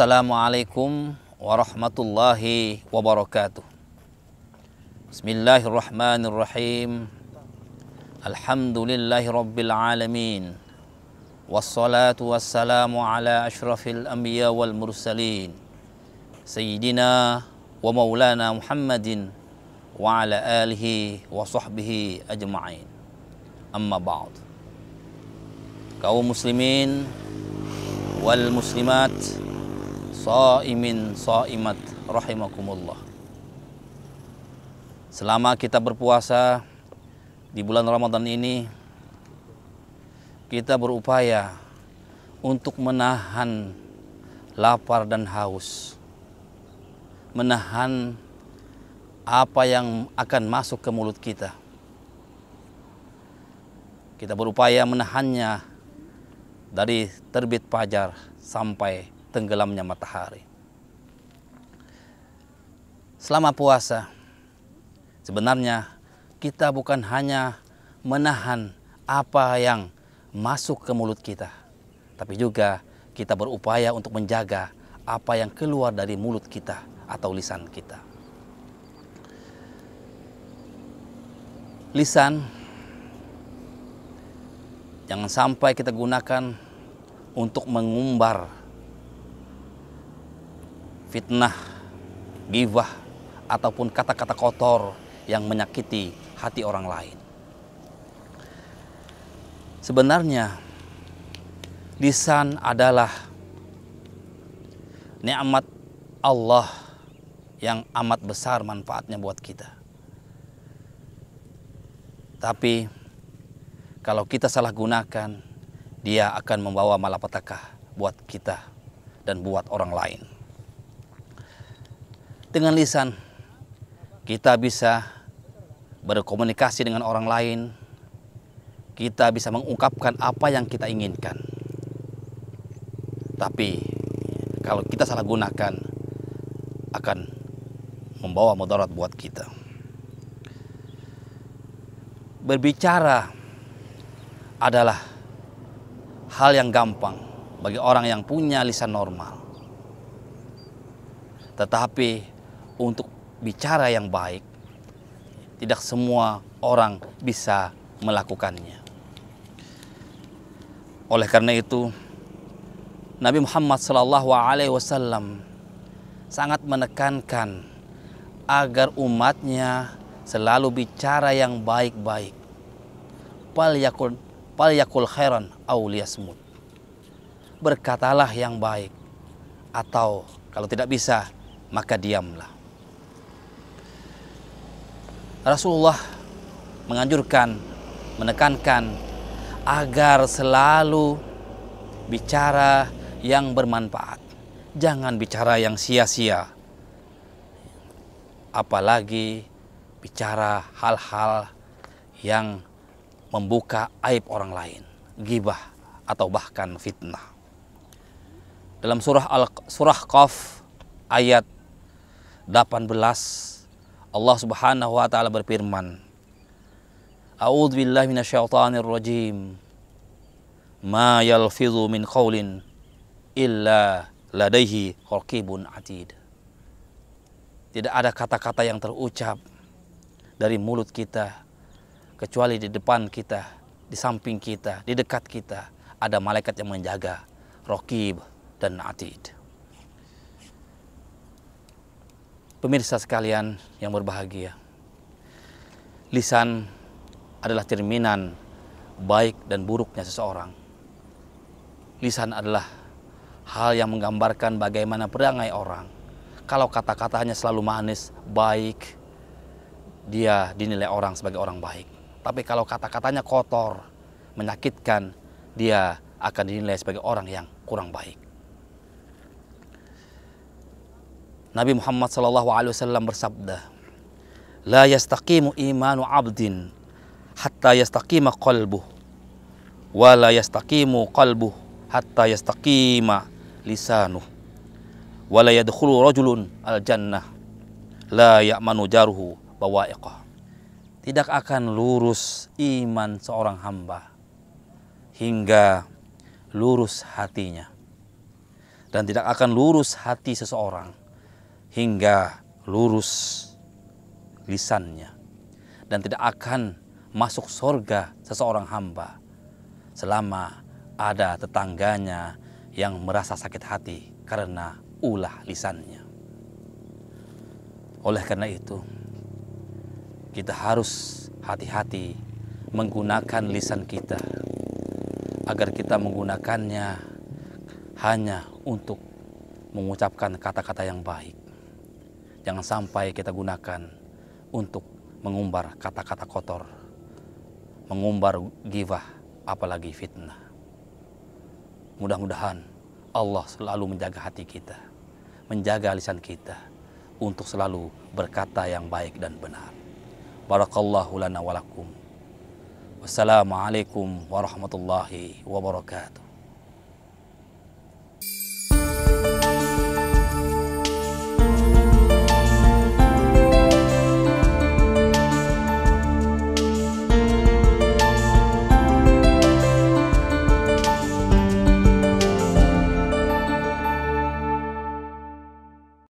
Assalamualaikum warahmatullahi wabarakatuh. Bismillahirrahmanirrahim. Alhamdulillahirabbil alamin. Wassalatu wassalamu ala asyrafil anbiya wal mursalin. Sayyidina wa maulana Muhammadin wa ala alihi wa sahbihi ajma'in. Amma ba'd. Kaum muslimin wal muslimat Sa'imin sa'imat rahimakumullah Selama kita berpuasa di bulan Ramadan ini Kita berupaya untuk menahan lapar dan haus Menahan apa yang akan masuk ke mulut kita Kita berupaya menahannya dari terbit fajar sampai tenggelamnya matahari. Selama puasa, sebenarnya kita bukan hanya menahan apa yang masuk ke mulut kita, tapi juga kita berupaya untuk menjaga apa yang keluar dari mulut kita atau lisan kita. Lisan jangan sampai kita gunakan untuk mengumbar fitnah, gibah, ataupun kata-kata kotor yang menyakiti hati orang lain. Sebenarnya, lisan adalah nikmat Allah yang amat besar manfaatnya buat kita. Tapi kalau kita salah gunakan, dia akan membawa malapetaka buat kita dan buat orang lain. Dengan lisan kita bisa berkomunikasi dengan orang lain. Kita bisa mengungkapkan apa yang kita inginkan. Tapi kalau kita salah gunakan akan membawa mudarat buat kita. Berbicara adalah hal yang gampang bagi orang yang punya lisan normal. Tetapi untuk bicara yang baik, tidak semua orang bisa melakukannya. Oleh karena itu, Nabi Muhammad SAW sangat menekankan agar umatnya selalu bicara yang baik-baik. Pal yakul pal yakul khairan Berkatalah yang baik atau kalau tidak bisa maka diamlah. Rasulullah menganjurkan, menekankan agar selalu bicara yang bermanfaat. Jangan bicara yang sia-sia. Apalagi bicara hal-hal yang membuka aib orang lain, gibah atau bahkan fitnah. Dalam surah Al surah Qaf ayat 18 Allah Subhanahu wa taala berfirman A'udzu billahi minasyaitonir rajim Ma yalfizu min qaulin illa ladaihi raqibun atid Tidak ada kata-kata yang terucap dari mulut kita kecuali di depan kita, di samping kita, di dekat kita ada malaikat yang menjaga Raqib dan Atid. Pemirsa sekalian yang berbahagia, lisan adalah cerminan baik dan buruknya seseorang. Lisan adalah hal yang menggambarkan bagaimana perangai orang. Kalau kata-katanya selalu manis, baik, dia dinilai orang sebagai orang baik. Tapi kalau kata-katanya kotor, menyakitkan, dia akan dinilai sebagai orang yang kurang baik. Nabi Muhammad SAW bersabda, La yastaqimu imanu abdin hatta yastaqima qalbuh wa la yastaqimu qalbuh hatta yastaqima lisanuh wa la yadkhulu rajulun al jannah la ya'manu jaruhu bawaiqah tidak akan lurus iman seorang hamba hingga lurus hatinya dan tidak akan lurus hati seseorang hingga lurus lisannya dan tidak akan masuk surga seseorang hamba selama ada tetangganya yang merasa sakit hati karena ulah lisannya. Oleh karena itu, kita harus hati-hati menggunakan lisan kita agar kita menggunakannya hanya untuk mengucapkan kata-kata yang baik Jangan sampai kita gunakan untuk mengumbar kata-kata kotor, mengumbar givah, apalagi fitnah. Mudah-mudahan Allah selalu menjaga hati kita, menjaga lisan kita untuk selalu berkata yang baik dan benar. Barakallahu lana walakum. Wassalamualaikum warahmatullahi wabarakatuh.